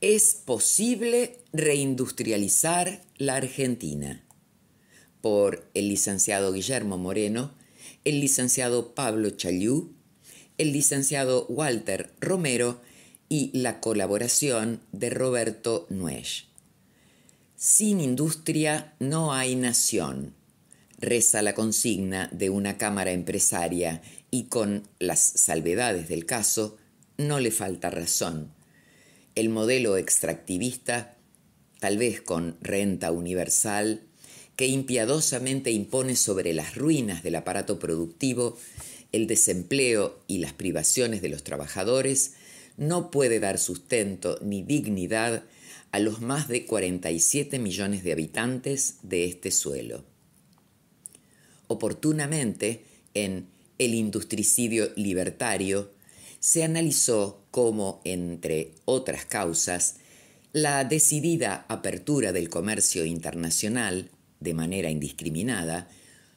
Es posible reindustrializar la Argentina. Por el licenciado Guillermo Moreno, el licenciado Pablo Challú, el licenciado Walter Romero y la colaboración de Roberto Nuez. Sin industria no hay nación, reza la consigna de una cámara empresaria y con las salvedades del caso no le falta razón el modelo extractivista, tal vez con renta universal, que impiadosamente impone sobre las ruinas del aparato productivo el desempleo y las privaciones de los trabajadores, no puede dar sustento ni dignidad a los más de 47 millones de habitantes de este suelo. Oportunamente, en El Industricidio Libertario, se analizó cómo, entre otras causas, la decidida apertura del comercio internacional, de manera indiscriminada,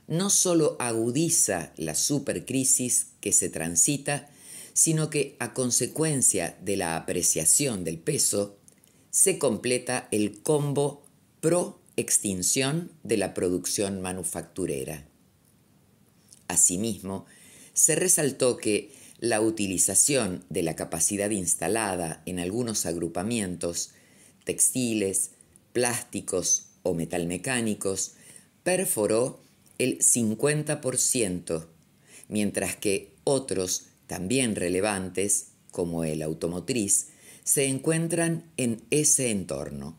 no solo agudiza la supercrisis que se transita, sino que a consecuencia de la apreciación del peso, se completa el combo pro extinción de la producción manufacturera. Asimismo, se resaltó que la utilización de la capacidad instalada en algunos agrupamientos, textiles, plásticos o metalmecánicos, perforó el 50%, mientras que otros también relevantes, como el automotriz, se encuentran en ese entorno.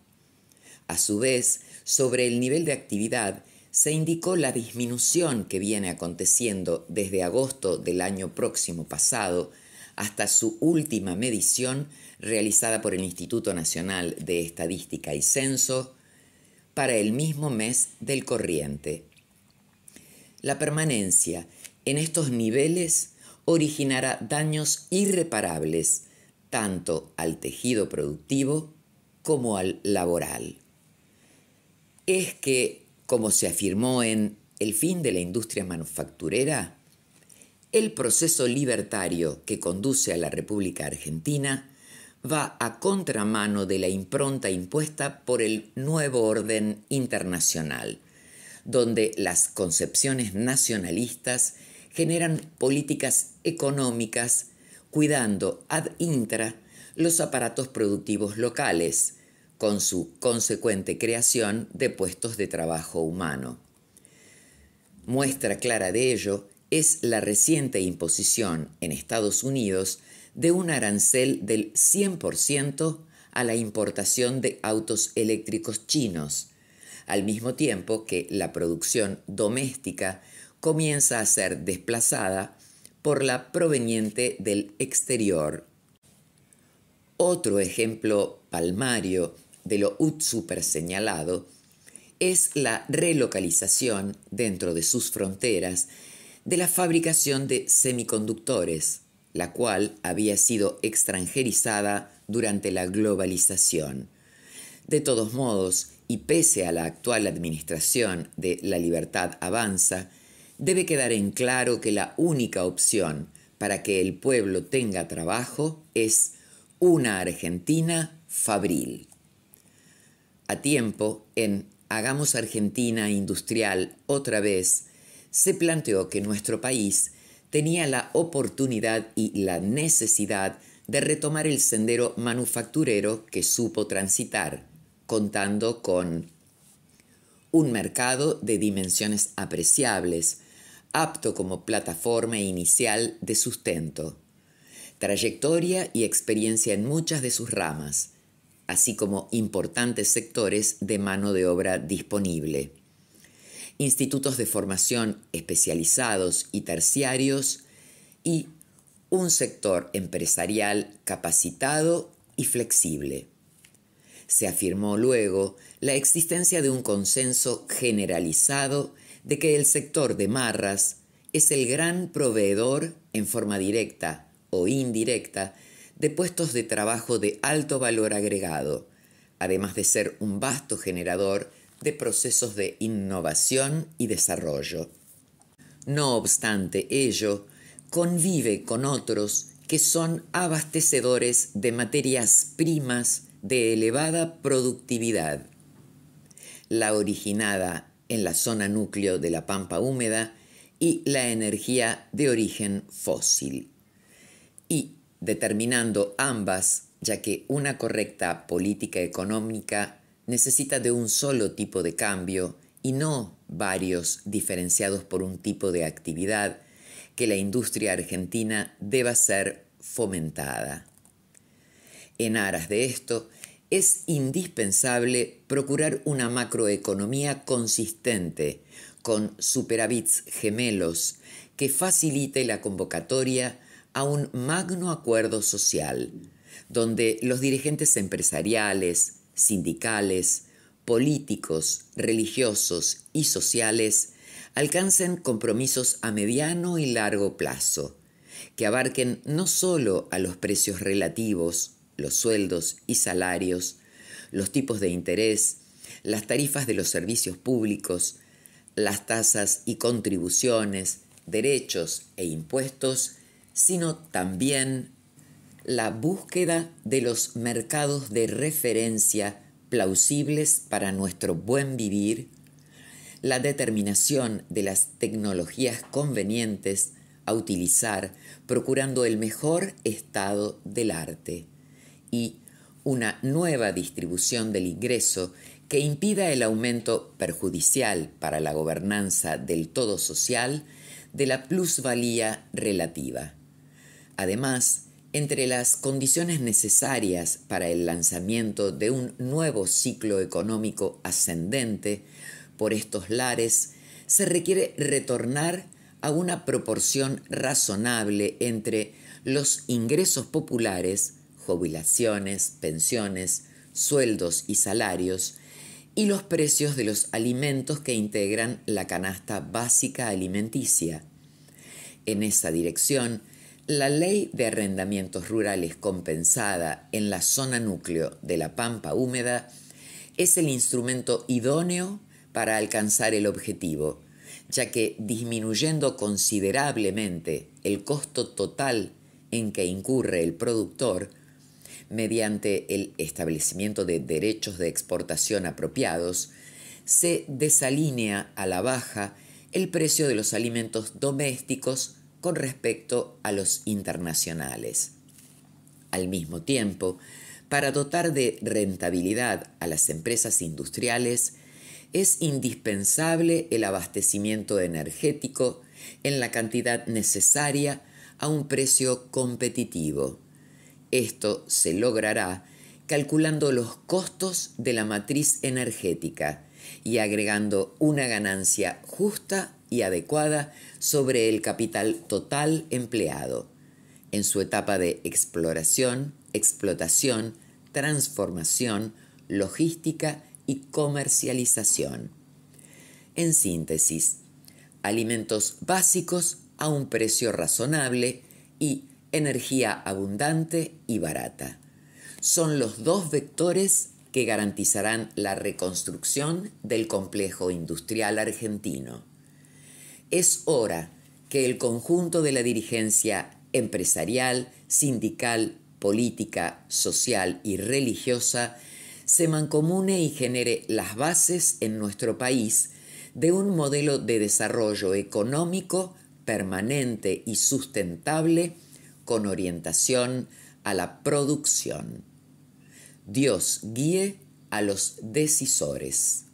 A su vez, sobre el nivel de actividad se indicó la disminución que viene aconteciendo desde agosto del año próximo pasado hasta su última medición realizada por el Instituto Nacional de Estadística y Censo para el mismo mes del corriente. La permanencia en estos niveles originará daños irreparables tanto al tejido productivo como al laboral. Es que como se afirmó en El fin de la industria manufacturera, el proceso libertario que conduce a la República Argentina va a contramano de la impronta impuesta por el nuevo orden internacional, donde las concepciones nacionalistas generan políticas económicas cuidando ad intra los aparatos productivos locales, con su consecuente creación de puestos de trabajo humano. Muestra clara de ello es la reciente imposición en Estados Unidos de un arancel del 100% a la importación de autos eléctricos chinos, al mismo tiempo que la producción doméstica comienza a ser desplazada por la proveniente del exterior. Otro ejemplo palmario de lo super señalado es la relocalización dentro de sus fronteras de la fabricación de semiconductores, la cual había sido extranjerizada durante la globalización. De todos modos, y pese a la actual administración de La Libertad Avanza, debe quedar en claro que la única opción para que el pueblo tenga trabajo es una Argentina fabril a tiempo en Hagamos Argentina Industrial otra vez, se planteó que nuestro país tenía la oportunidad y la necesidad de retomar el sendero manufacturero que supo transitar, contando con un mercado de dimensiones apreciables, apto como plataforma inicial de sustento, trayectoria y experiencia en muchas de sus ramas, así como importantes sectores de mano de obra disponible. Institutos de formación especializados y terciarios y un sector empresarial capacitado y flexible. Se afirmó luego la existencia de un consenso generalizado de que el sector de marras es el gran proveedor en forma directa o indirecta de puestos de trabajo de alto valor agregado, además de ser un vasto generador de procesos de innovación y desarrollo. No obstante ello, convive con otros que son abastecedores de materias primas de elevada productividad. La originada en la zona núcleo de la pampa húmeda y la energía de origen fósil. Y determinando ambas, ya que una correcta política económica necesita de un solo tipo de cambio y no varios diferenciados por un tipo de actividad, que la industria argentina deba ser fomentada. En aras de esto, es indispensable procurar una macroeconomía consistente, con superávits gemelos, que facilite la convocatoria a un magno acuerdo social, donde los dirigentes empresariales, sindicales, políticos, religiosos y sociales alcancen compromisos a mediano y largo plazo, que abarquen no solo a los precios relativos, los sueldos y salarios, los tipos de interés, las tarifas de los servicios públicos, las tasas y contribuciones, derechos e impuestos, sino también la búsqueda de los mercados de referencia plausibles para nuestro buen vivir, la determinación de las tecnologías convenientes a utilizar, procurando el mejor estado del arte, y una nueva distribución del ingreso que impida el aumento perjudicial para la gobernanza del todo social de la plusvalía relativa. Además, entre las condiciones necesarias para el lanzamiento de un nuevo ciclo económico ascendente por estos lares, se requiere retornar a una proporción razonable entre los ingresos populares, jubilaciones, pensiones, sueldos y salarios, y los precios de los alimentos que integran la canasta básica alimenticia. En esa dirección, la ley de arrendamientos rurales compensada en la zona núcleo de la pampa húmeda es el instrumento idóneo para alcanzar el objetivo, ya que disminuyendo considerablemente el costo total en que incurre el productor, mediante el establecimiento de derechos de exportación apropiados, se desalinea a la baja el precio de los alimentos domésticos con respecto a los internacionales. Al mismo tiempo, para dotar de rentabilidad a las empresas industriales, es indispensable el abastecimiento energético en la cantidad necesaria a un precio competitivo. Esto se logrará calculando los costos de la matriz energética y agregando una ganancia justa y adecuada sobre el capital total empleado, en su etapa de exploración, explotación, transformación, logística y comercialización. En síntesis, alimentos básicos a un precio razonable y energía abundante y barata. Son los dos vectores que garantizarán la reconstrucción del complejo industrial argentino es hora que el conjunto de la dirigencia empresarial, sindical, política, social y religiosa se mancomune y genere las bases en nuestro país de un modelo de desarrollo económico permanente y sustentable con orientación a la producción. Dios guíe a los decisores.